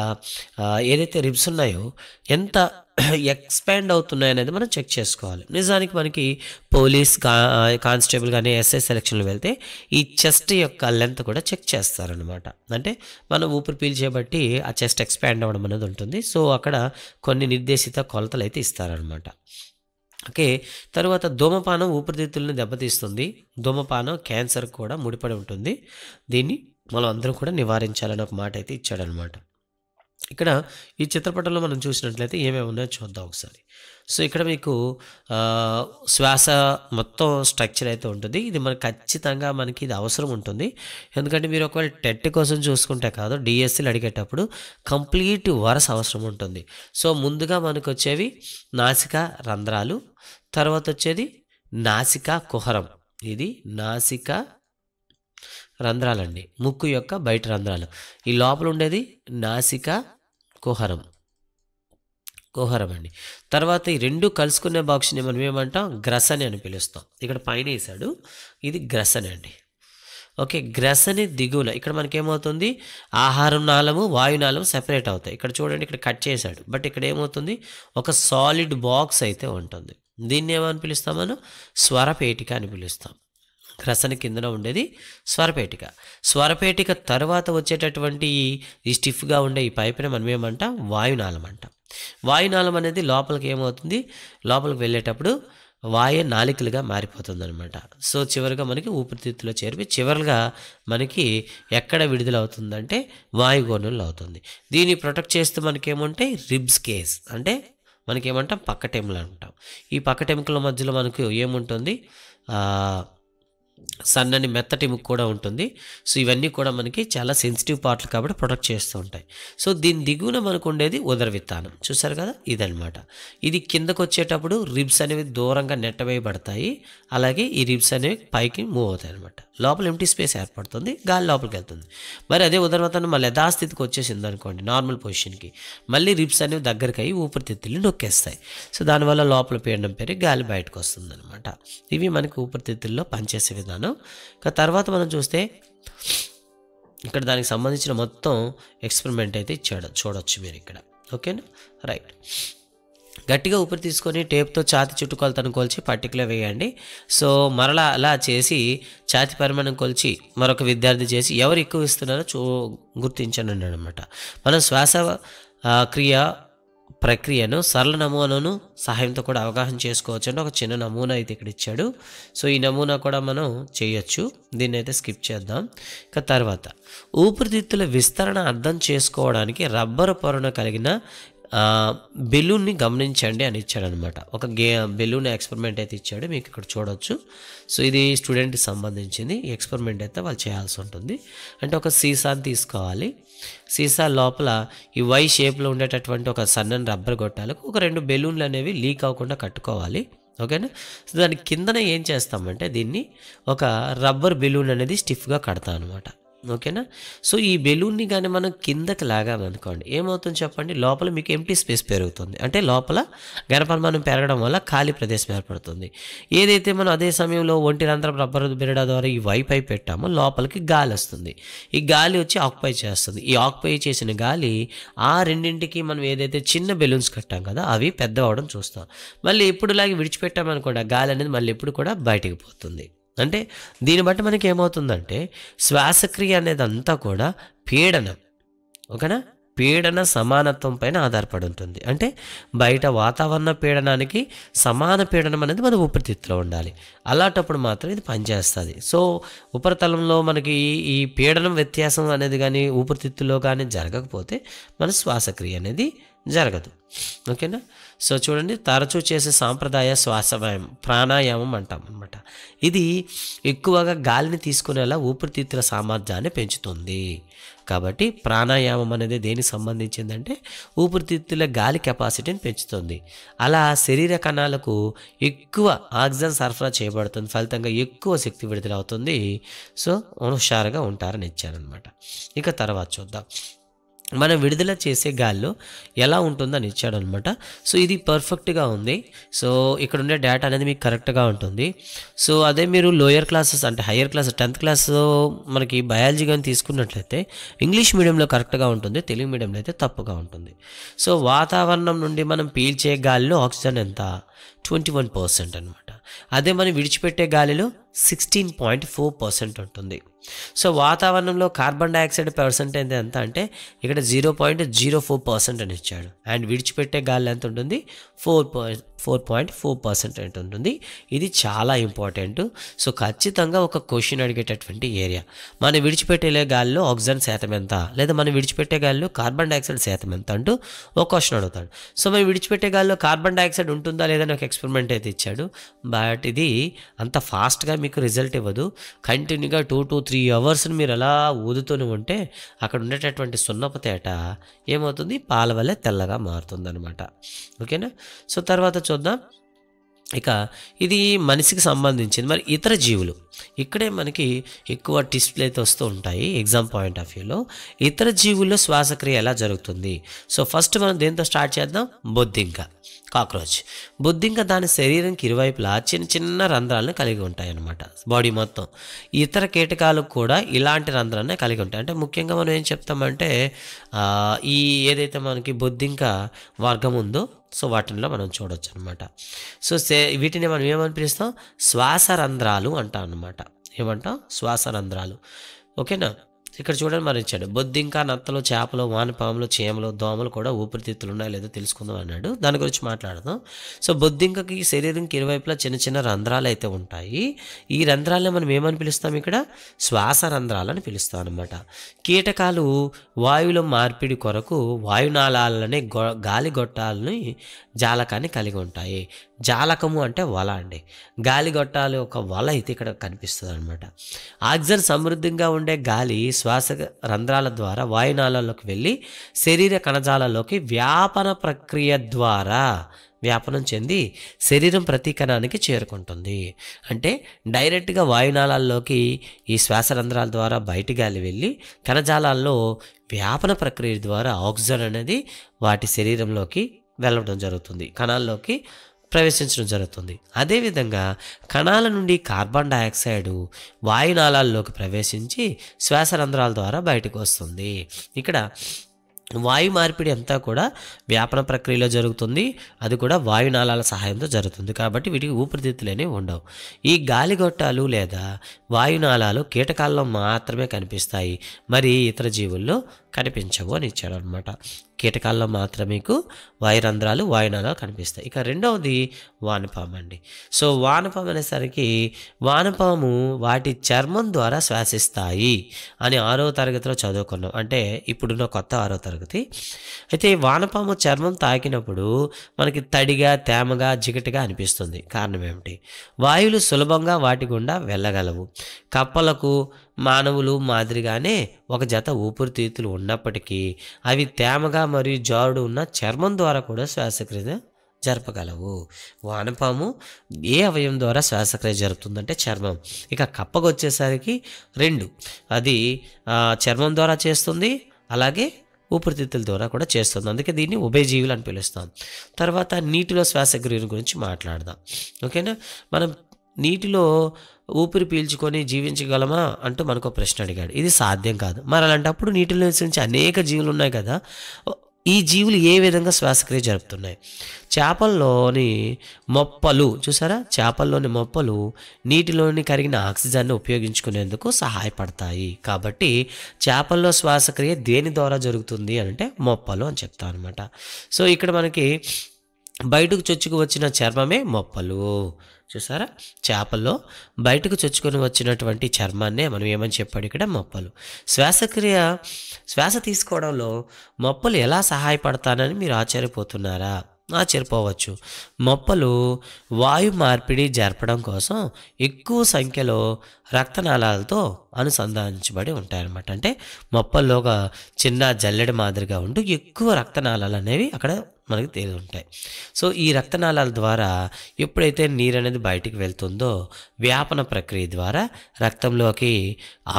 ఏదైతే రిబ్స్ ఉన్నాయో ఎంత ఎక్స్పాండ్ అవుతున్నాయి అనేది మనం చెక్ చేసుకోవాలి నిజానికి మనకి పోలీస్ కానిస్టేబుల్ కానీ ఎస్ఐ సెలక్షన్లు వెళ్తే ఈ చెస్ట్ యొక్క లెంత్ కూడా చెక్ చేస్తారనమాట అంటే మనం ఊపిరి పీల్చేబట్టి ఆ చెస్ట్ ఎక్స్పాండ్ అవ్వడం అనేది ఉంటుంది సో అక్కడ కొన్ని నిర్దేశిత కొలతలు అయితే ఇస్తారనమాట ఓకే తర్వాత ధూమపానం ఊపిరితిత్తులను దెబ్బతీస్తుంది ధూమపానం క్యాన్సర్ కూడా ముడిపడి ఉంటుంది దీన్ని మనం అందరం కూడా నివారించాలని ఒక మాట అయితే ఇచ్చాడనమాట ఇక్కడ ఈ చిత్రపటంలో మనం చూసినట్లయితే ఏమేమి ఉన్నాయో చూద్దాం ఒకసారి సో ఇక్కడ మీకు శ్వాస మొత్తం స్ట్రక్చర్ అయితే ఉంటుంది ఇది మనకు ఖచ్చితంగా మనకి ఇది అవసరం ఉంటుంది ఎందుకంటే మీరు ఒకవేళ టెట్ కోసం చూసుకుంటే కాదు డిఎస్సీలు అడిగేటప్పుడు కంప్లీట్ వరస అవసరం ఉంటుంది సో ముందుగా మనకు వచ్చేవి నాసిక రంధ్రాలు తర్వాత వచ్చేది నాసిక కుహరం ఇది నాసిక రంధ్రాలండి ముక్కు యొక్క బయట రంధ్రాలు ఈ లోపల ఉండేది నాసిక కుహరం కుహరం అండి తర్వాత ఈ రెండు కలుసుకునే బాక్స్ని మనం ఏమంటాం గ్రసని అని పిలుస్తాం ఇక్కడ పైన వేసాడు ఇది గ్రసని అండి ఓకే గ్రసని దిగువల ఇక్కడ మనకేమవుతుంది ఆహారం నాళము వాయునాళం సెపరేట్ అవుతాయి ఇక్కడ చూడండి ఇక్కడ కట్ చేశాడు బట్ ఇక్కడ ఏమవుతుంది ఒక సాలిడ్ బాక్స్ అయితే ఉంటుంది దీన్ని ఏమని పిలుస్తాం మనం స్వరపేటిక అని పిలుస్తాం రసన కిందన ఉండేది స్వరపేటిక స్వరపేటిక తర్వాత వచ్చేటటువంటి ఈ స్టిఫ్గా ఉండే ఈ పైపుని మనం ఏమంటాం వాయునాళం అంటాం వాయునాళం అనేది లోపలికి ఏమవుతుంది లోపలికి వెళ్ళేటప్పుడు వాయు నాలికలుగా మారిపోతుంది అనమాట సో చివరిగా మనకి ఊపిరితిత్తులో చేరిపి చివరిగా మనకి ఎక్కడ విడుదల అవుతుందంటే వాయుగోనుల్లో అవుతుంది దీన్ని ప్రొటెక్ట్ చేస్తూ మనకేమంటే రిబ్స్ కేస్ అంటే మనకేమంటాం పక్క టెంకులు అంటాం ఈ పక్క టెంకుల మధ్యలో మనకు ఏముంటుంది సన్నని మెత్తటి ముక్కు కూడా ఉంటుంది సో ఇవన్నీ కూడా మనకి చాలా సెన్సిటివ్ పార్ట్లు కాబట్టి ప్రొటెక్ట్ చేస్తూ ఉంటాయి సో దీని దిగువన మనకు ఉండేది ఉదర విత్తానం చూసారు కదా ఇదనమాట ఇది కిందకు వచ్చేటప్పుడు రిబ్స్ అనేవి దూరంగా నెట్టవేయబడతాయి అలాగే ఈ రిబ్స్ అనేవి పైకి మూవ్ అవుతాయి అనమాట లోపల ఎంటీ స్పేస్ ఏర్పడుతుంది గాలి లోపలికి వెళ్తుంది మరి అదే ఉదర విత్తానం మళ్ళీ యథాస్థితికి వచ్చేసింది అనుకోండి నార్మల్ పొజిషన్కి మళ్ళీ రిబ్స్ అనేవి దగ్గరికి అయ్యి ఊపిరితిత్తులు నొక్కేస్తాయి సో దానివల్ల లోపల పీడనం పెరిగి గాలి బయటకు వస్తుంది అనమాట ఇవి మనకి ఊపిరితిత్తుల్లో పనిచేసే విధానం చెప్తున్నాను ఇక తర్వాత మనం చూస్తే ఇక్కడ దానికి సంబంధించిన మొత్తం ఎక్స్పెరిమెంట్ అయితే ఇచ్చాడు చూడొచ్చు మీరు ఇక్కడ ఓకేనా రైట్ గట్టిగా ఊపిరి తీసుకొని టేప్తో ఛాతి చుట్టుకొలతను కొలిచి పర్టికులర్ వేయండి సో మరలా అలా చేసి ఛాతి పరిమాణం కొలిచి మరొక విద్యార్థి చేసి ఎవరు ఎక్కువ ఇస్తున్నారో చూ గుర్తించండి అనమాట మనం శ్వాస క్రియ ప్రక్రియను సరళ నమూనాను సహాయంతో కూడా అవగాహన చేసుకోవచ్చు అంటే ఒక చిన్న నమూనా అయితే ఇక్కడ ఇచ్చాడు సో ఈ నమూనా కూడా మనం చేయొచ్చు దీన్ని అయితే స్కిప్ చేద్దాం ఇక తర్వాత ఊపిరితిత్తుల విస్తరణ అర్థం చేసుకోవడానికి రబ్బరు పొరను కలిగిన బెలూన్ని గమనించండి అని ఇచ్చాడనమాట ఒక గే బెలూన్ ఎక్స్పెరిమెంట్ అయితే ఇచ్చాడు మీకు ఇక్కడ చూడొచ్చు సో ఇది స్టూడెంట్కి సంబంధించింది ఈ ఎక్స్పెరిమెంట్ అయితే వాళ్ళు చేయాల్సి ఉంటుంది అంటే ఒక సీసాని తీసుకోవాలి సీసా లోపల ఈ వై షేప్లో ఉండేటటువంటి ఒక సన్నని రబ్బర్ కొట్టాలి ఒక రెండు బెలూన్లు అనేవి లీక్ అవ్వకుండా కట్టుకోవాలి ఓకేనా సో దాని కిందనే ఏం చేస్తామంటే దీన్ని ఒక రబ్బర్ బెలూన్ అనేది స్టిఫ్గా కడతాం అనమాట ఓకేనా సో ఈ బెలూన్ని కానీ మనం కిందకి అనుకోండి ఏమవుతుంది చెప్పండి లోపల మీకు ఎంటీ స్పేస్ పెరుగుతుంది అంటే లోపల గర్భపరిమాణం పెరగడం వల్ల ఖాళీ ప్రదేశం ఏర్పడుతుంది ఏదైతే మనం అదే సమయంలో ఒంటి రంధ్ర రబ్బర్ బిరడ ద్వారా ఈ వైఫై పెట్టామో లోపలికి గాలి వస్తుంది ఈ గాలి వచ్చి ఆక్యుపై చేస్తుంది ఈ ఆక్యుపై చేసిన గాలి ఆ రెండింటికి మనం ఏదైతే చిన్న బెలూన్స్ కట్టాం కదా అవి పెద్ద అవడం చూస్తాం మళ్ళీ ఎప్పుడులాగే విడిచిపెట్టామనుకోండి ఆ గాలి అనేది మళ్ళీ ఎప్పుడు కూడా బయటకు పోతుంది అంటే దీన్ని బట్టి మనకి ఏమవుతుందంటే శ్వాసక్రియ అనేది అంతా కూడా పీడనం ఓకేనా పీడన సమానత్వం పైన ఆధారపడి ఉంటుంది అంటే బయట వాతావరణ పీడనానికి సమాన పీడనం అనేది మన ఉపరితిత్తులో ఉండాలి అలాంటప్పుడు మాత్రం ఇది పనిచేస్తుంది సో ఉపరితలంలో మనకి ఈ పీడనం వ్యత్యాసం అనేది కానీ ఊపిరితిత్తులో కానీ జరగకపోతే మన శ్వాసక్రియ అనేది జరగదు ఓకేనా సో చూడండి తరచూ చేసే సాంప్రదాయ శ్వాస ప్రాణాయామం అంటాం అనమాట ఇది ఎక్కువగా గాలిని తీసుకునేలా ఊపిరితిత్తుల సామర్థ్యాన్ని పెంచుతుంది కాబట్టి ప్రాణాయామం అనేది దేనికి సంబంధించిందంటే ఊపిరితిత్తుల గాలి కెపాసిటీని పెంచుతుంది అలా శరీర కణాలకు ఎక్కువ ఆక్సిజన్ సరఫరా చేయబడుతుంది ఫలితంగా ఎక్కువ శక్తి విడుదల అవుతుంది సో హుషారుగా ఉంటారని ఇచ్చారనమాట ఇక తర్వాత చూద్దాం మనం విడుదల చేసే గాల్లో ఎలా ఉంటుందో అని ఇచ్చాడనమాట సో ఇది పర్ఫెక్ట్గా ఉంది సో ఇక్కడ ఉండే డేటా అనేది మీకు కరెక్ట్గా ఉంటుంది సో అదే మీరు లోయర్ క్లాసెస్ అంటే హయ్యర్ క్లాస్ టెన్త్ క్లాస్ మనకి బయాలజీ కానీ తీసుకున్నట్లయితే ఇంగ్లీష్ మీడియంలో కరెక్ట్గా ఉంటుంది తెలుగు మీడియంలో అయితే తప్పుగా ఉంటుంది సో వాతావరణం నుండి మనం పీల్చే గాలిలో ఆక్సిజన్ ఎంత ట్వంటీ వన్ పర్సెంట్ అనమాట అదే మనం విడిచిపెట్టే గాలిలో సిక్స్టీన్ పాయింట్ ఫోర్ పర్సెంట్ ఉంటుంది సో వాతావరణంలో కార్బన్ డైఆక్సైడ్ పర్సెంటేజ్ ఎంత అంటే ఇక్కడ zero point zero four percent అని ఇచ్చాడు అండ్ విడిచిపెట్టే గాలి ఎంత ఉంటుంది four point four point four percent ఉంటుంది ఇది చాలా ఇంపార్టెంట్ సో ఖచ్చితంగా ఒక క్వశ్చన్ అడిగేటటువంటి ఏరియా మనం విడిచిపెట్టే గాలిలో ఆక్సిజన్ శాతం ఎంత లేదా మనం విడిచిపెట్టే గాలిలో కార్బన్ డైఆక్సైడ్ శాతం ఎంత అంటూ ఒక క్వశ్చన్ అడుగుతాడు సో మనం విడిచిపెట్టే గాలిలో కార్బన్ డైఆక్సైడ్ ఉంటుందా లేదా నాకు ఎక్స్పెరిమెంట్ అయితే ఇచ్చాడు బట్ ఇది అంత ఫాస్ట్గా మీకు రిజల్ట్ ఇవ్వదు కంటిన్యూగా టూ టూ త్రీ అవర్స్ని మీరు అలా ఊదుతూనే ఉంటే అక్కడ ఉండేటటువంటి సున్నపు తేట ఏమవుతుంది పాల వల్లే తెల్లగా మారుతుంది ఓకేనా సో తర్వాత చూద్దాం ఇక ఇది మనిషికి సంబంధించింది మరి ఇతర జీవులు ఇక్కడే మనకి ఎక్కువ డిస్ప్లే వస్తూ ఉంటాయి ఎగ్జామ్ పాయింట్ ఆఫ్ వ్యూలో ఇతర జీవుల్లో శ్వాసక్రియ ఎలా జరుగుతుంది సో ఫస్ట్ మనం దేంతో స్టార్ట్ చేద్దాం బొద్దింక కాక్రోచ్ బొద్దింక దాని శరీరంకి ఇరువైపులా చిన్న చిన్న రంధ్రాలను కలిగి ఉంటాయి అన్నమాట బాడీ మొత్తం ఇతర కీటకాలకు కూడా ఇలాంటి రంధ్రాన్ని కలిగి ఉంటాయి అంటే ముఖ్యంగా మనం ఏం చెప్తామంటే ఈ ఏదైతే మనకి బొద్దింక వర్గం ఉందో సో వాటిల్లో మనం చూడొచ్చు అనమాట సో వీటిని మనం ఏమని పిలుస్తాం శ్వాస రంధ్రాలు అంటాం అనమాట ఏమంటాం శ్వాస రంధ్రాలు ఓకేనా ఇక్కడ చూడండి మరి ఇచ్చాడు బొద్దింక నత్తలు చేపలు వానపాములు చీమలు దోమలు కూడా ఊపిరితిత్తులు ఉన్నాయో లేదో తెలుసుకుందాం అన్నాడు దాని గురించి మాట్లాడదాం సో బొద్దింకకి శరీరంకి ఇరువైపులా చిన్న చిన్న రంధ్రాలు అయితే ఉంటాయి ఈ రంధ్రాలను మనం ఏమని పిలుస్తాం ఇక్కడ శ్వాస రంధ్రాలని పిలుస్తాం అనమాట కీటకాలు వాయులో మార్పిడి కొరకు వాయునాళాలనే గాలి గొట్టాలని జాలకాన్ని కలిగి ఉంటాయి జాలకము అంటే వల అండి గాలి గొట్టాలి ఒక వల అయితే ఇక్కడ కనిపిస్తుంది అనమాట ఆక్సిజన్ సమృద్ధిగా ఉండే గాలి శ్వాస రంధ్రాల ద్వారా వాయునాలలోకి వెళ్ళి శరీర కణజాలలోకి వ్యాపన ప్రక్రియ ద్వారా వ్యాపనం చెంది శరీరం ప్రతి కణానికి చేరుకుంటుంది అంటే డైరెక్ట్గా వాయునాలలోకి ఈ శ్వాస రంధ్రాల ద్వారా బయటి గాలి వెళ్ళి కణజాలాల్లో వ్యాపన ప్రక్రియ ద్వారా ఆక్సిజన్ అనేది వాటి శరీరంలోకి వెళ్ళడం జరుగుతుంది కణాల్లోకి ప్రవేశించడం జరుగుతుంది అదేవిధంగా కణాల నుండి కార్బన్ డయాక్సైడ్ వాయునాళాల్లోకి ప్రవేశించి శ్వాస రంధ్రాల ద్వారా బయటకు వస్తుంది ఇక్కడ వాయు మార్పిడి అంతా కూడా వ్యాపన ప్రక్రియలో జరుగుతుంది అది కూడా వాయునాళాల సహాయంతో జరుగుతుంది కాబట్టి వీటికి ఊపిరితిత్తులేనే ఉండవు ఈ గాలిగొట్టాలు లేదా వాయునాళాలు కీటకాల్లో మాత్రమే కనిపిస్తాయి మరి ఇతర జీవుల్లో కనిపించవు అని ఇచ్చాడు అనమాట కీటకాల్లో మాత్రం మీకు వాయురంధ్రాలు వాయునాలు కనిపిస్తాయి ఇక రెండవది వానపాము అండి సో వానపాము అనేసరికి వానపాము వాటి చర్మం ద్వారా శ్వాసిస్తాయి అని ఆరో తరగతిలో చదువుకున్నాం అంటే ఇప్పుడున్న కొత్త ఆరో తరగతి అయితే వానపాము చర్మం తాకినప్పుడు మనకి తడిగా తేమగా జిగటగా అనిపిస్తుంది కారణం ఏమిటి వాయువులు సులభంగా వాటి గుండా వెళ్ళగలవు కప్పలకు మానవులు మాదిరిగానే ఒక జత ఊపిరితిత్తులు ఉన్నప్పటికీ అవి తేమగా మరియు జారుడు ఉన్న చర్మం ద్వారా కూడా శ్వాసక్రియ జరపగలవు వానపాము ఏ అవయం ద్వారా శ్వాసక్రియ జరుపుతుందంటే చర్మం ఇక కప్పకు వచ్చేసరికి రెండు అది చర్మం ద్వారా చేస్తుంది అలాగే ఊపిరితిత్తుల ద్వారా కూడా చేస్తుంది అందుకే దీన్ని ఉభయజీవులు అని పిలుస్తాం తర్వాత నీటిలో శ్వాసక్రియ గురించి మాట్లాడదాం ఓకేనా మనం నీటిలో ఊపిరి పీల్చుకొని జీవించగలమా అంటూ మనకు ప్రశ్న అడిగాడు ఇది సాధ్యం కాదు మరి అలాంటప్పుడు నీటిలో నివసించి అనేక జీవులు ఉన్నాయి కదా ఈ జీవులు ఏ విధంగా శ్వాసక్రియ జరుపుతున్నాయి చేపల్లోని మొప్పలు చూసారా చేపల్లోని మొప్పలు నీటిలోని కరిగిన ఆక్సిజన్ని ఉపయోగించుకునేందుకు సహాయపడతాయి కాబట్టి చేపల్లో శ్వాసక్రియ దేని ద్వారా జరుగుతుంది అంటే మొప్పలు అని చెప్తాను అనమాట సో ఇక్కడ మనకి బయటకు చొచ్చుకు వచ్చిన చర్మమే మొప్పలు చూసారా చేపల్లో బయటకు చొచ్చుకొని వచ్చినటువంటి చర్మాన్నే మనం ఏమని చెప్పాడు ఇక్కడ మొప్పలు శ్వాసక్రియ శ్వాస తీసుకోవడంలో మొప్పలు ఎలా సహాయపడతానని మీరు ఆశ్చర్యపోతున్నారా ఆచరిపోవచ్చు మొప్పలు వాయు మార్పిడి జరపడం కోసం ఎక్కువ సంఖ్యలో రక్తనాళాలతో అనుసంధానించబడి ఉంటాయన్నమాట అంటే మొప్పల్లో ఒక చిన్న జల్లెడ మాదిరిగా ఉంటూ ఎక్కువ రక్తనాళాలు అనేవి అక్కడ మనకి తేలి ఉంటాయి సో ఈ రక్తనాళాల ద్వారా ఎప్పుడైతే నీరు అనేది బయటికి వెళ్తుందో వ్యాపన ప్రక్రియ ద్వారా రక్తంలోకి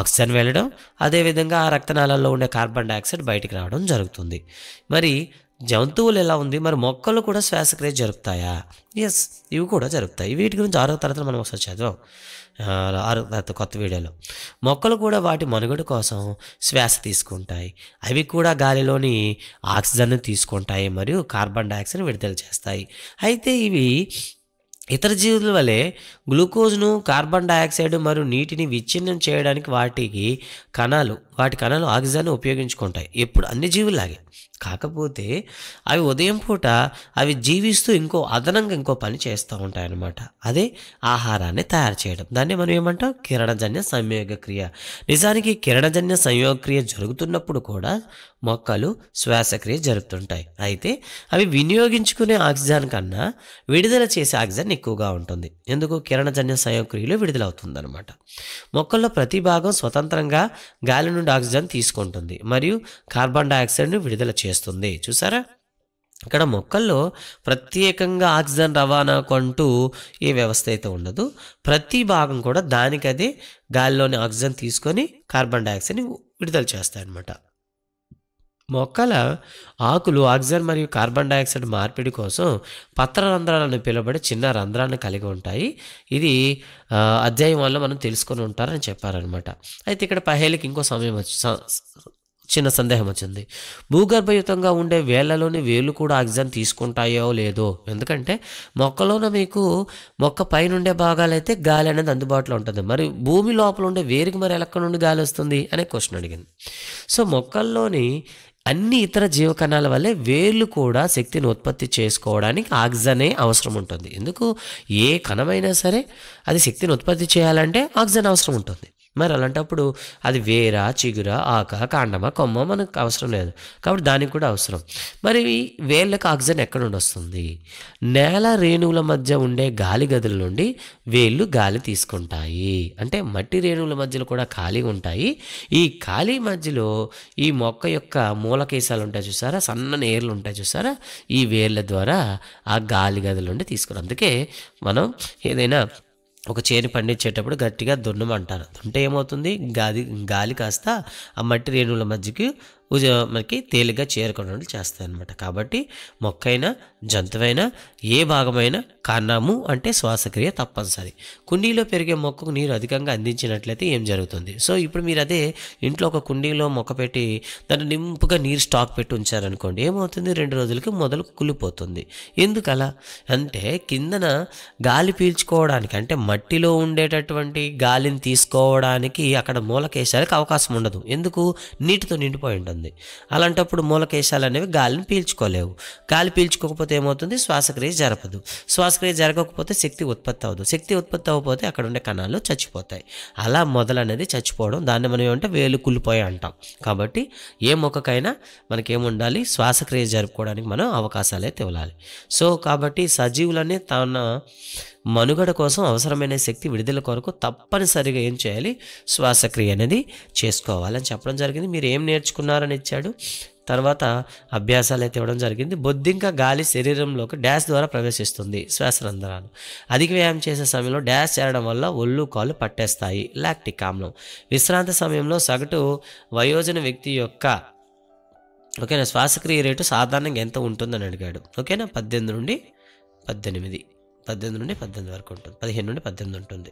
ఆక్సిజన్ వెళ్ళడం అదేవిధంగా ఆ రక్తనాళాల్లో ఉండే కార్బన్ డైఆక్సైడ్ బయటికి రావడం జరుగుతుంది మరి జంతువులు ఎలా ఉంది మరి మొక్కలు కూడా శ్వాసక్రియ జరుపుతాయా ఎస్ ఇవి కూడా జరుపుతాయి వీటి గురించి ఆరో తరగతి మనం ఒకసారి చదివాం ఆరో తరగతి కొత్త వీడియోలో మొక్కలు కూడా వాటి మనుగడ కోసం శ్వాస తీసుకుంటాయి అవి కూడా గాలిలోని ఆక్సిజన్ను తీసుకుంటాయి మరియు కార్బన్ డైఆక్సైడ్ విడుదల చేస్తాయి అయితే ఇవి ఇతర జీవుల వలె గ్లూకోజ్ను కార్బన్ డైఆక్సైడ్ మరియు నీటిని విచ్ఛిన్నం చేయడానికి వాటికి కణాలు వాటి కణాలు ఆక్సిజన్ ఉపయోగించుకుంటాయి ఎప్పుడు అన్ని జీవుల్లాగే కాకపోతే అవి ఉదయం పూట అవి జీవిస్తూ ఇంకో అదనంగా ఇంకో పని చేస్తూ ఉంటాయన్నమాట అదే ఆహారాన్ని తయారు చేయడం దాన్ని మనం ఏమంటాం కిరణజన్య సంయోగ క్రియ నిజానికి కిరణజన్య సంయోగ క్రియ జరుగుతున్నప్పుడు కూడా మొక్కలు శ్వాసక్రియ జరుపుతుంటాయి అయితే అవి వినియోగించుకునే ఆక్సిజన్ కన్నా విడుదల చేసే ఆక్సిజన్ ఎక్కువగా ఉంటుంది ఎందుకు కిరణజన్య సంయోగక్రియలో విడుదలవుతుంది అనమాట మొక్కల్లో ప్రతి భాగం స్వతంత్రంగా గాలి నుండి ఆక్సిజన్ తీసుకుంటుంది మరియు కార్బన్ డైఆక్సైడ్ను విడుదల చేస్తుంది చేస్తుంది చూసారా ఇక్కడ మొక్కల్లో ప్రత్యేకంగా ఆక్సిజన్ రవాణాకు అంటూ ఏ వ్యవస్థ అయితే ఉండదు ప్రతి భాగం కూడా దానికదే గాలిలోని ఆక్సిజన్ తీసుకొని కార్బన్ డైఆక్సైడ్ని విడుదల చేస్తాయన్నమాట మొక్కల ఆకులు ఆక్సిజన్ మరియు కార్బన్ డైఆక్సైడ్ మార్పిడి కోసం పత్ర రంధ్రాలను పిలువబడే చిన్న రంధ్రాన్ని కలిగి ఉంటాయి ఇది అధ్యాయం వల్ల మనం తెలుసుకొని ఉంటారని చెప్పారనమాట అయితే ఇక్కడ పహేలికి ఇంకో సమయం వచ్చి చిన్న సందేహం వచ్చింది భూగర్భయుతంగా ఉండే వేళ్లలోని వేళ్ళు కూడా ఆక్సిజన్ తీసుకుంటాయో లేదో ఎందుకంటే మొక్కలోన మీకు మొక్క పైనుండే భాగాలైతే గాలి అనేది అందుబాటులో ఉంటుంది మరి భూమి లోపల ఉండే వేరుకి మరి ఎలక్క నుండి గాలి వస్తుంది అనే క్వశ్చన్ అడిగింది సో మొక్కల్లోని అన్ని ఇతర జీవకణాల వల్లే వేర్లు కూడా శక్తిని ఉత్పత్తి చేసుకోవడానికి ఆక్సిజనే అవసరం ఉంటుంది ఎందుకు ఏ కణమైనా సరే అది శక్తిని ఉత్పత్తి చేయాలంటే ఆక్సిజన్ అవసరం ఉంటుంది మరి అలాంటప్పుడు అది వేరా చిగురా ఆక కాండమా కొమ్మ మనకు అవసరం లేదు కాబట్టి దానికి కూడా అవసరం మరి వేళ్ళకు ఆక్సిజన్ ఎక్కడ నుండి వస్తుంది నేల రేణువుల మధ్య ఉండే గాలి గదుల నుండి వేళ్ళు గాలి తీసుకుంటాయి అంటే మట్టి రేణువుల మధ్యలో కూడా ఖాళీ ఉంటాయి ఈ ఖాళీ మధ్యలో ఈ మొక్క యొక్క మూలకేశాలు ఉంటాయి చూసారా సన్న నేర్లు ఉంటాయి చూసారా ఈ వేర్ల ద్వారా ఆ గాలి గదుల నుండి తీసుకున్నాం అందుకే మనం ఏదైనా ఒక చేను పండించేటప్పుడు గట్టిగా దున్నమంటారు దుంటే ఏమవుతుంది గాలి గాలి కాస్త ఆ మట్టి రేణువుల మధ్యకి మనకి తేలిగ్గా చేరుకున్నట్టు చేస్తాయి అనమాట కాబట్టి మొక్కైనా జంతువైనా ఏ భాగమైనా కారణము అంటే శ్వాసక్రియ తప్పనిసరి కుండీలో పెరిగే మొక్కకు నీరు అధికంగా అందించినట్లయితే ఏం జరుగుతుంది సో ఇప్పుడు మీరు అదే ఇంట్లో ఒక కుండీలో మొక్క పెట్టి దాన్ని నింపుగా నీరు స్టాక్ పెట్టి ఉంచారనుకోండి ఏమవుతుంది రెండు రోజులకి మొదలు కుళ్ళిపోతుంది ఎందుకలా అంటే కిందన గాలి పీల్చుకోవడానికి అంటే మట్టిలో ఉండేటటువంటి గాలిని తీసుకోవడానికి అక్కడ మూలకేశాలకు అవకాశం ఉండదు ఎందుకు నీటితో నిండిపోయి ఉంటుంది ఉంటుంది అలాంటప్పుడు మూలకేశాలు అనేవి గాలిని పీల్చుకోలేవు గాలి పీల్చుకోకపోతే ఏమవుతుంది శ్వాసక్రియ జరపదు శ్వాసక్రియ జరగకపోతే శక్తి ఉత్పత్తి అవ్వదు శక్తి ఉత్పత్తి అవ్వకపోతే అక్కడ ఉండే కణాలు చచ్చిపోతాయి అలా మొదలనేది చచ్చిపోవడం దాన్ని మనం ఏమంటే వేలు కుళ్ళిపోయి అంటాం కాబట్టి ఏ మొక్కకైనా మనకేముండాలి శ్వాసక్రియ జరుపుకోవడానికి మనం అవకాశాలు అయితే ఇవ్వాలి సో కాబట్టి సజీవులనే తన మనుగడ కోసం అవసరమైన శక్తి విడుదల కొరకు తప్పనిసరిగా ఏం చేయాలి శ్వాసక్రియ అనేది చేసుకోవాలని చెప్పడం జరిగింది మీరు ఏం నేర్చుకున్నారని ఇచ్చాడు తర్వాత అభ్యాసాలు అయితే ఇవ్వడం జరిగింది బొద్దింకా గాలి శరీరంలోకి డ్యాష్ ద్వారా ప్రవేశిస్తుంది శ్వాసరంధ్రాలు అధిక వ్యాయామం చేసే సమయంలో డ్యాష్ చేరడం వల్ల ఒళ్ళు కాళ్ళు పట్టేస్తాయి లాక్టిక్ ఆమ్లం విశ్రాంతి సమయంలో సగటు వయోజన వ్యక్తి యొక్క ఓకేనా శ్వాసక్రియ రేటు సాధారణంగా ఎంత ఉంటుందని అడిగాడు ఓకేనా పద్దెనిమిది నుండి పద్దెనిమిది పద్దెనిమిది నుండి పద్దెనిమిది వరకు ఉంటుంది పదిహేను నుండి పద్దెనిమిది ఉంటుంది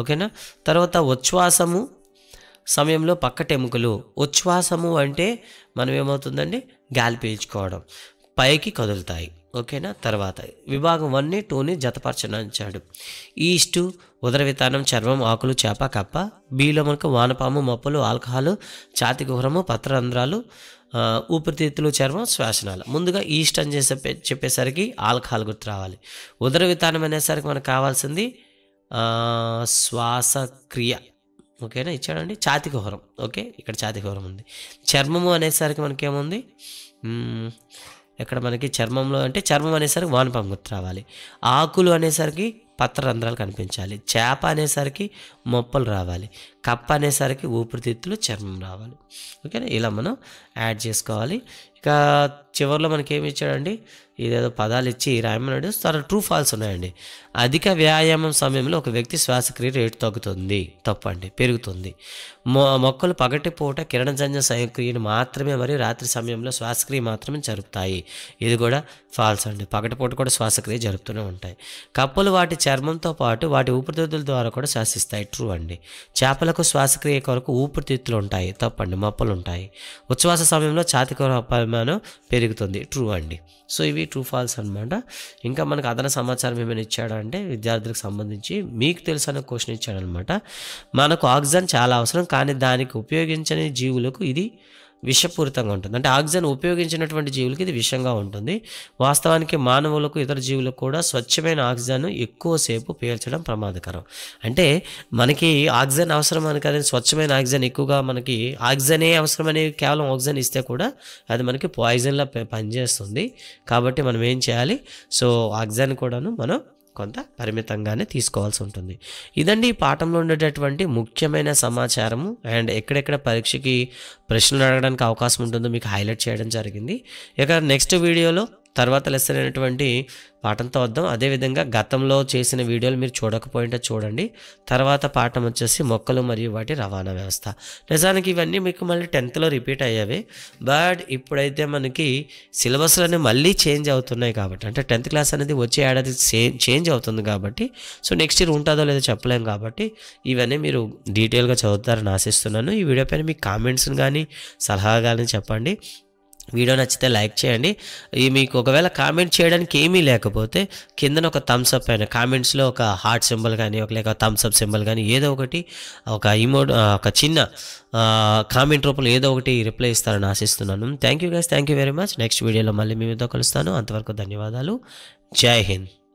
ఓకేనా తర్వాత ఉచ్ఛ్వాసము సమయంలో పక్కటెముకలు ఉచ్ఛ్వాసము అంటే మనం ఏమవుతుందండి గాలి పీల్చుకోవడం పైకి కదులుతాయి ఓకేనా తర్వాత విభాగం వన్ని టూని జతపరచనంచాడు ఈస్టు ఉదర వితానం చర్మం ఆకులు చేప కప్ప బీలో మనకు వానపాము మొప్పలు ఆల్కహాలు ఛాతి గుహరము పత్రరంధ్రాలు ఊపిరితిత్తులు చర్మం శ్వాసనాలు ముందుగా ఈస్ట్ అని చేసే చెప్పేసరికి ఆల్కహాల్ గుర్తు రావాలి ఉదర వితానం అనేసరికి మనకు కావాల్సింది శ్వాసక్రియ ఓకేనా ఇచ్చాడండి ఛాతి గుహరం ఓకే ఇక్కడ ఛాతి గుహరం ఉంది చర్మము అనేసరికి మనకేముంది ఇక్కడ మనకి చర్మంలో అంటే చర్మం అనేసరికి వానపం గుర్తు రావాలి ఆకులు అనేసరికి పత్రరంధ్రాలు కనిపించాలి చేప అనేసరికి మొప్పలు రావాలి కప్ప అనేసరికి ఊపిరితిత్తులు చర్మం రావాలి ఓకేనా ఇలా మనం యాడ్ చేసుకోవాలి ఇక చివరిలో మనకి ఏమి ఇచ్చాడండి ఇదేదో పదాలు ఇచ్చి రాయమన్నాడు చాలా ట్రూ ఫాల్స్ ఉన్నాయండి అధిక వ్యాయామం సమయంలో ఒక వ్యక్తి శ్వాసక్రియ రేటు తగ్గుతుంది తప్పండి పెరుగుతుంది మొ మొక్కలు పగటి పూట కిరణజన్య స్వయంక్రియను మాత్రమే మరియు రాత్రి సమయంలో శ్వాసక్రియ మాత్రమే జరుపుతాయి ఇది కూడా ఫాల్స్ అండి పగటి పూట కూడా శ్వాసక్రియ జరుపుతూనే ఉంటాయి కప్పలు వాటి చర్మంతో పాటు వాటి ఊపిరితిత్తుల ద్వారా కూడా శ్వాసిస్తాయి ట్రూ అండి చేపలకు శ్వాసక్రియ కొరకు ఊపిరితిత్తులు ఉంటాయి తప్పండి మొప్పలు ఉంటాయి ఉచ్ఛ్వాస సమయంలో ఛాతి పరిమాణం పెరుగుతుంది ట్రూ అండి సో ఇవి ట్రూ ఫాల్స్ అనమాట ఇంకా మనకు అదన సమాచారం ఏమైనా ఇచ్చాడంటే విద్యార్థులకు సంబంధించి మీకు తెలుసన్న క్వశ్చన్ ఇచ్చాడనమాట మనకు ఆక్సిజన్ చాలా అవసరం కానీ దానికి ఉపయోగించని జీవులకు ఇది విషపూరితంగా ఉంటుంది అంటే ఆక్సిజన్ ఉపయోగించినటువంటి జీవులకి ఇది విషంగా ఉంటుంది వాస్తవానికి మానవులకు ఇతర జీవులకు కూడా స్వచ్ఛమైన ఆక్సిజన్ ఎక్కువసేపు పీల్చడం ప్రమాదకరం అంటే మనకి ఆక్సిజన్ అవసరం అని కానీ స్వచ్ఛమైన ఆక్సిజన్ ఎక్కువగా మనకి ఆక్సిజనే అవసరం అనేది కేవలం ఆక్సిజన్ ఇస్తే కూడా అది మనకి పాయిజన్లా పనిచేస్తుంది కాబట్టి మనం ఏం చేయాలి సో ఆక్సిజన్ కూడాను మనం కొంత పరిమితంగానే తీసుకోవాల్సి ఉంటుంది ఇదండి ఈ పాఠంలో ఉండేటటువంటి ముఖ్యమైన సమాచారము అండ్ ఎక్కడెక్కడ పరీక్షకి ప్రశ్నలు అడగడానికి అవకాశం ఉంటుందో మీకు హైలైట్ చేయడం జరిగింది ఇక నెక్స్ట్ వీడియోలో తర్వాత లెసన్ అయినటువంటి పాఠంతో వద్దాం అదేవిధంగా గతంలో చేసిన వీడియోలు మీరు చూడకపోయింటే చూడండి తర్వాత పాఠం వచ్చేసి మొక్కలు మరియు వాటి రవాణా వ్యవస్థ నిజానికి ఇవన్నీ మీకు మళ్ళీ టెన్త్లో రిపీట్ అయ్యేవి బట్ ఇప్పుడైతే మనకి సిలబస్లన్నీ మళ్ళీ చేంజ్ అవుతున్నాయి కాబట్టి అంటే టెన్త్ క్లాస్ అనేది వచ్చే ఏడాది చేంజ్ అవుతుంది కాబట్టి సో నెక్స్ట్ ఇయర్ ఉంటుందో లేదో చెప్పలేం కాబట్టి ఇవన్నీ మీరు డీటెయిల్గా చదువుతారని ఆశిస్తున్నాను ఈ వీడియో పైన మీ కామెంట్స్ని కానీ సలహా కానీ చెప్పండి వీడియో నచ్చితే లైక్ చేయండి మీకు ఒకవేళ కామెంట్ చేయడానికి ఏమీ లేకపోతే కిందన ఒక థమ్స్ అప్ అయినా కామెంట్స్లో ఒక హార్ట్ సింబల్ కానీ ఒక లేక థమ్స్ అప్ సింబల్ కానీ ఏదో ఒకటి ఒక ఇమో ఒక చిన్న కామెంట్ రూపంలో ఏదో ఒకటి రిప్లై ఇస్తారని ఆశిస్తున్నాను thank you guys thank you very much next వీడియోలో మళ్ళీ మీతో కలుస్తాను అంతవరకు ధన్యవాదాలు జై హింద్